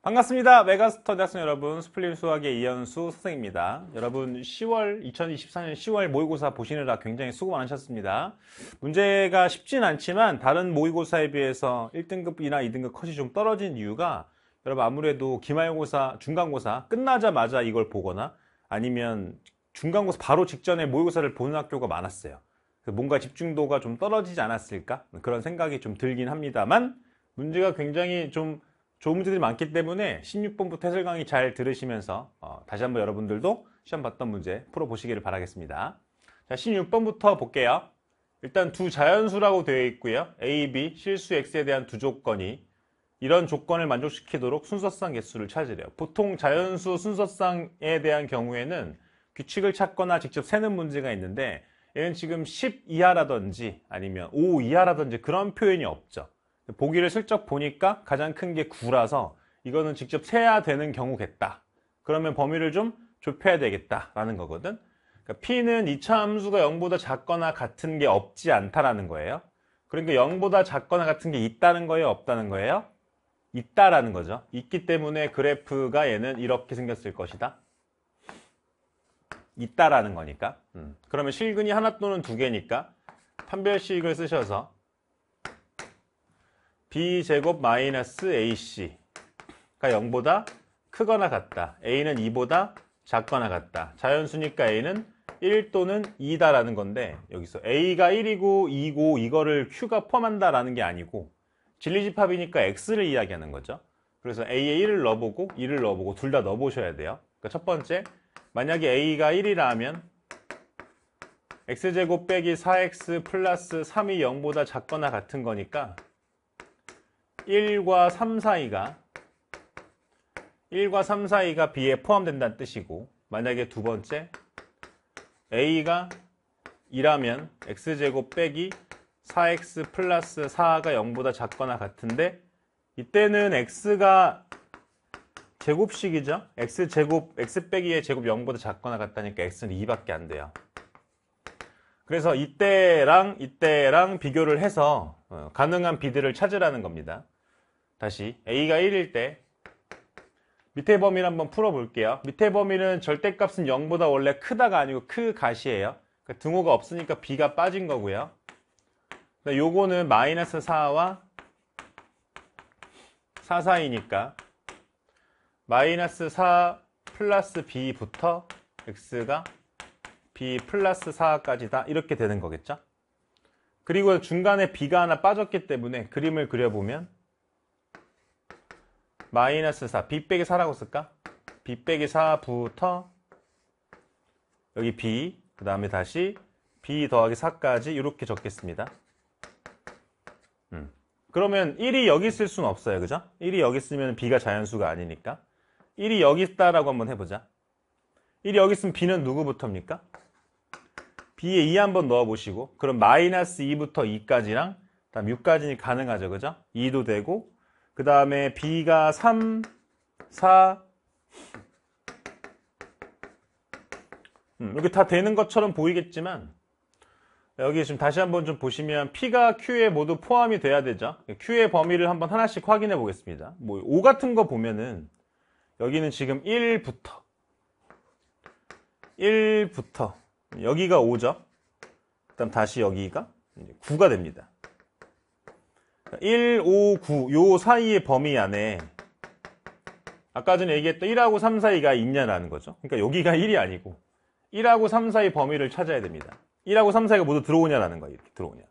반갑습니다. 메가스터 디학생 여러분, 스플린 수학의 이현수 선생입니다. 여러분, 10월, 2024년 10월 모의고사 보시느라 굉장히 수고 많으셨습니다. 문제가 쉽진 않지만 다른 모의고사에 비해서 1등급이나 2등급 컷이 좀 떨어진 이유가 여러분 아무래도 기말고사, 중간고사 끝나자마자 이걸 보거나 아니면 중간고사 바로 직전에 모의고사를 보는 학교가 많았어요. 뭔가 집중도가 좀 떨어지지 않았을까? 그런 생각이 좀 들긴 합니다만 문제가 굉장히 좀 좋은 문제들이 많기 때문에 16번부터 해설 강의 잘 들으시면서 어, 다시 한번 여러분들도 시험 봤던 문제 풀어보시기를 바라겠습니다. 자, 16번부터 볼게요. 일단 두 자연수라고 되어 있고요. A, B, 실수 X에 대한 두 조건이 이런 조건을 만족시키도록 순서상 개수를 찾으래요. 보통 자연수 순서상에 대한 경우에는 규칙을 찾거나 직접 세는 문제가 있는데 얘는 지금 10 이하라든지 아니면 5 이하라든지 그런 표현이 없죠. 보기를 슬쩍 보니까 가장 큰 게 9라서 이거는 직접 세야 되는 경우겠다. 그러면 범위를 좀 좁혀야 되겠다라는 거거든. 그러니까 P는 2차 함수가 0보다 작거나 같은 게 없지 않다라는 거예요. 그러니까 0보다 작거나 같은 게 있다는 거예요? 없다는 거예요? 있다라는 거죠. 있기 때문에 그래프가 얘는 이렇게 생겼을 것이다. 있다라는 거니까. 음. 그러면 실근이 하나 또는 두 개니까 판별식을 쓰셔서 b제곱 마이너스 ac가 0보다 크거나 같다. a는 2보다 작거나 같다. 자연수니까 a는 1 또는 2다라는 건데 여기서 a가 1이고 2고 이거를 q가 포함한다라는 게 아니고 진리집합이니까 x를 이야기하는 거죠. 그래서 a에 1을 넣어보고 2를 넣어보고 둘 다 넣어보셔야 돼요. 그러니까 첫 번째, 만약에 a가 1이라면 x제곱 빼기 4x 플러스 3이 0보다 작거나 같은 거니까 1과 3 사이가 1과 3 사이가 B에 포함된다는 뜻이고 만약에 두 번째 A가 2라면 X제곱 빼기 4X 플러스 4가 0보다 작거나 같은데 이때는 X가 제곱식이죠. X제곱, X 빼기 의 제곱 0보다 작거나 같다니까 X는 2밖에 안 돼요. 그래서 이때랑 이때랑 비교를 해서 어, 가능한 비드를 찾으라는 겁니다. 다시 a가 1일 때 밑에 범위를 한번 풀어볼게요. 밑에 범위는 절대값은 0보다 원래 크다가 아니고 크갓시에요 그러니까 등호가 없으니까 b가 빠진 거고요. 그러니까 요거는 마이너스 4와 4 사이니까 마이너스 4 플러스 b부터 x가 b 플러스 4까지다 이렇게 되는 거겠죠. 그리고 중간에 b가 하나 빠졌기 때문에 그림을 그려보면 마이너스 4. b 빼기 4라고 쓸까? b 빼기 4부터 여기 b, 그 다음에 다시 b 더하기 4까지 이렇게 적겠습니다. 음. 그러면 1이 여기 있을 수는 없어요. 그죠? 1이 여기 있으면 b가 자연수가 아니니까. 1이 여기 있다라고 한번 해보자. 1이 여기 있으면 b는 누구부터입니까? b에 2 한번 넣어보시고 그럼 마이너스 2부터 2까지랑 다음 6까지는 가능하죠. 그죠? 2도 되고 그 다음에 B가 3, 4, 음, 이렇게 다 되는 것처럼 보이겠지만 여기 지금 다시 한번 좀 보시면 P가 Q에 모두 포함이 돼야 되죠. Q의 범위를 한번 하나씩 확인해 보겠습니다. 뭐 O 같은 거 보면은 여기는 지금 1부터 1부터 여기가 5죠. 그다음 다시 여기가 9가 됩니다. 1, 5, 9요 사이의 범위 안에 아까 전에 얘기했던 1하고 3 사이가 있냐라는 거죠. 그러니까 여기가 1이 아니고 1하고 3 사이 범위를 찾아야 됩니다. 1하고 3 사이가 모두 들어오냐라는 거예요. 이렇게 들어오냐.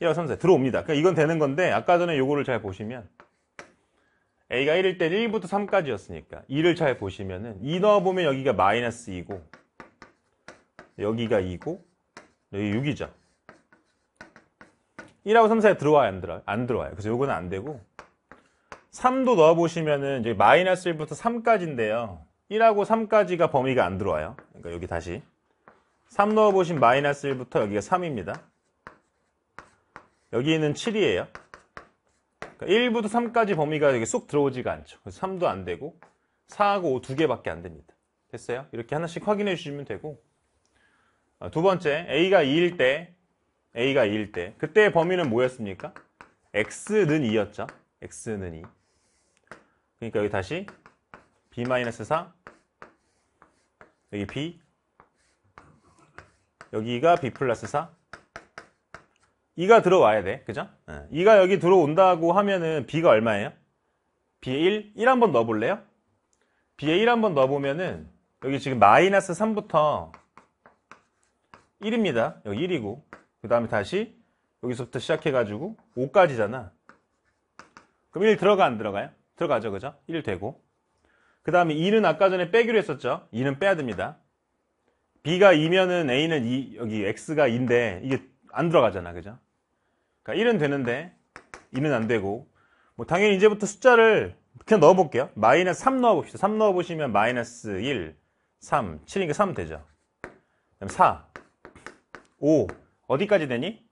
1하고 3 사이 들어옵니다. 그러니까 이건 되는 건데 아까 전에 요거를 잘 보시면 A가 1일 때 1부터 3까지였으니까 2를 잘 보시면은 2 넣어보면 여기가 마이너스 2고 여기가 2고 여기 6이죠. 1하고 3 사이에 들어와요? 안 들어와요? 안 들어와요. 그래서 요거는 안 되고 3도 넣어보시면은 이제 마이너스 1부터 3까지인데요. 1하고 3까지가 범위가 안 들어와요. 그러니까 여기 다시 3 넣어보신 마이너스 1부터 여기가 3입니다. 여기는 7이에요. 그러니까 1부터 3까지 범위가 여기 쏙 들어오지가 않죠. 그래서 3도 안 되고 4하고 5 두 개밖에 안 됩니다. 됐어요? 이렇게 하나씩 확인해 주시면 되고 어, 두 번째, A가 2일 때 a가 2일 때 그때의 범위는 뭐였습니까? x는 2였죠. x는 2. E. 그러니까 여기 다시 b-4 여기 b 여기가 b 플러스 4 2가 들어와야 돼. 그죠? 네. 예. 2가 여기 들어온다고 하면은 b가 얼마예요? b에 1, 1 한번 넣어볼래요? b에 1 한번 넣어보면은 여기 지금 마이너스 3부터 1입니다. 여기 1이고 그 다음에 다시 여기서부터 시작해가지고 5까지잖아. 그럼 1 들어가 안 들어가요? 들어가죠, 그죠? 1 되고. 그 다음에 2는 아까 전에 빼기로 했었죠? 2는 빼야 됩니다. B가 2면은 A는 2, e, 여기 X가 2인데 이게 안 들어가잖아, 그죠? 그러니까 1은 되는데 2는 안 되고. 뭐 당연히 이제부터 숫자를 그냥 넣어볼게요. 마이너스 3 넣어봅시다. 3 넣어보시면 마이너스 1, 3, 7이니까 3 되죠. 4, 5, 어디까지 되니?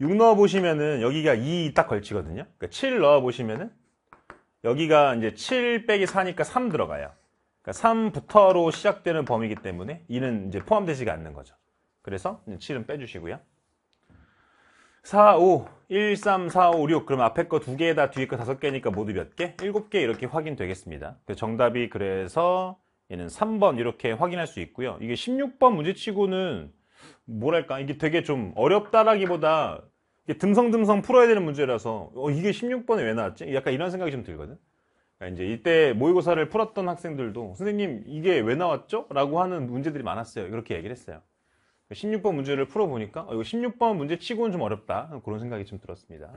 6 넣어보시면은 여기가 2 딱 걸치거든요. 그러니까 7 넣어보시면은 여기가 이제 7 빼기 4니까 3 들어가요. 그러니까 3부터로 시작되는 범위이기 때문에 2는 이제 포함되지가 않는 거죠. 그래서 7은 빼주시고요. 4, 5, 1, 3, 4, 5, 6 그럼 앞에 거 두 개에다 뒤에 거 다섯 개니까 모두 몇 개? 일곱 개 이렇게 확인되겠습니다. 그 정답이 그래서 얘는 3번 이렇게 확인할 수 있고요. 이게 16번 문제치고는 뭐랄까 이게 되게 좀 어렵다라기보다 이게 듬성듬성 풀어야 되는 문제라서 어, 이게 16번에 왜 나왔지? 약간 이런 생각이 좀 들거든. 그러니까 이제 이때 모의고사를 풀었던 학생들도 선생님 이게 왜 나왔죠? 라고 하는 문제들이 많았어요. 이렇게 얘기를 했어요. 16번 문제를 풀어보니까 어, 이거 16번 문제 치고는 좀 어렵다. 그런 생각이 좀 들었습니다.